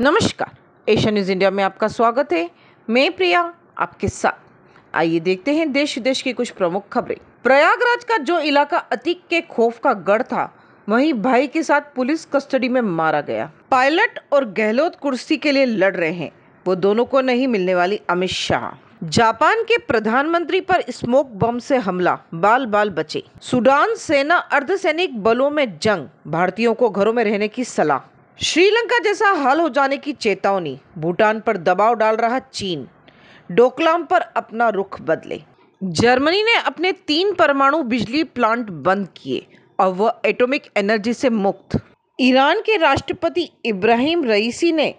नमस्कार Asia news India में आपका स्वागत है मैं प्रिया आपके साथ आइए देखते हैं देश विदेश की कुछ प्रमुख खबरें प्रयागराज का जो इलाका अतीक के खौफ का गढ़ था वहीं भाई के साथ पुलिस कस्टडी में मारा गया पायलट और गहलोत कुर्सी के लिए लड़ रहे हैं वो दोनों को नहीं मिलने वाली अमित शाह जापान के प्रधानमंत्री पर स्मोक बम से हमला बाल बाल बचे सूडान सेना अर्धसैनिक बलों में जंग भारतीयों को घरों में रहने की सलाह श्रीलंका जैसा हाल हो जाने की चेतावनी भूटान पर दबाव डाल रहा चीन डोकलाम पर अपना रुख बदले जर्मनी ने अपने तीन परमाणु बिजली प्लांट बंद किए और वह एटॉमिक एनर्जी से मुक्त ईरान के राष्ट्रपति इब्राहिम रईसी ने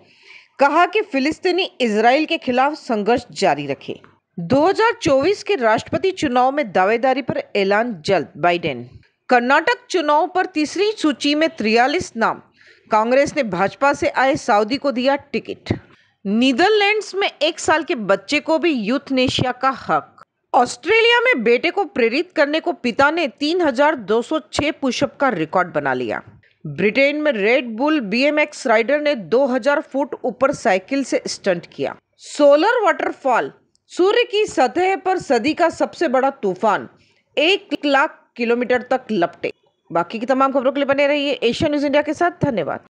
कहा कि फिलिस्तीनी इसराइल के खिलाफ संघर्ष जारी रखे 2024 के राष्ट्रपति चुनाव में दावेदारी पर ऐलान जल्द बाइडेन कर्नाटक चुनाव पर तीसरी सूची में त्रियालीस नाम कांग्रेस ने भाजपा से आए सऊदी को दिया टिकट नीदरलैंड्स में एक साल के बच्चे को भी यूथनेशिया का हक ऑस्ट्रेलिया में बेटे को प्रेरित करने को पिता ने 3,206 पुशअप का रिकॉर्ड बना लिया ब्रिटेन में रेड बुल बीएमएक्स राइडर ने 2000 फुट ऊपर साइकिल से स्टंट किया सोलर वाटरफॉल सूर्य की सतह पर सदी का सबसे बड़ा तूफान एक लाख किलोमीटर तक लपटे बाकी की तमाम खबरों के लिए बने रहिए एशिया न्यूज़ इंडिया के साथ धन्यवाद